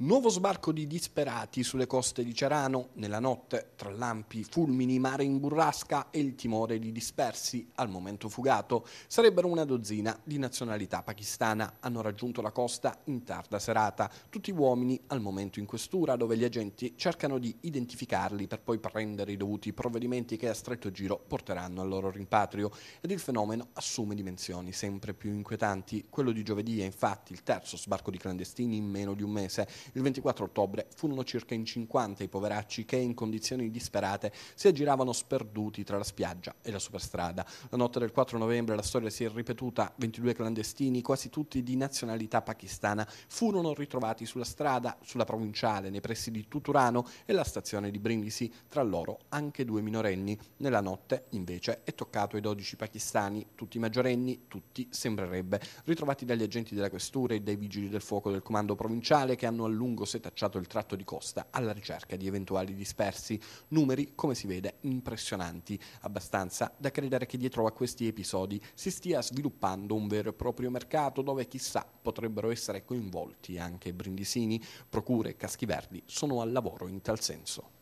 Nuovo sbarco di disperati sulle coste di Cerano, nella notte tra lampi, fulmini, mare in burrasca e il timore di dispersi, al momento fugato. Sarebbero una dozzina di nazionalità pakistana, hanno raggiunto la costa in tarda serata, tutti uomini al momento in questura dove gli agenti cercano di identificarli per poi prendere i dovuti provvedimenti che a stretto giro porteranno al loro rimpatrio ed il fenomeno assume dimensioni sempre più inquietanti. Quello di giovedì è infatti il terzo sbarco di clandestini in meno di un mese il 24 ottobre furono circa in 50 i poveracci che in condizioni disperate si aggiravano sperduti tra la spiaggia e la superstrada. La notte del 4 novembre la storia si è ripetuta, 22 clandestini, quasi tutti di nazionalità pakistana, furono ritrovati sulla strada, sulla provinciale, nei pressi di Tuturano e la stazione di Brindisi, tra loro anche due minorenni. Nella notte, invece, è toccato ai 12 pakistani, tutti maggiorenni, tutti sembrerebbe, ritrovati dagli agenti della questura e dai vigili del fuoco del comando provinciale che hanno allora lungo setacciato il tratto di costa alla ricerca di eventuali dispersi. Numeri, come si vede, impressionanti, abbastanza da credere che dietro a questi episodi si stia sviluppando un vero e proprio mercato dove chissà potrebbero essere coinvolti anche brindisini, procure e caschi verdi sono al lavoro in tal senso.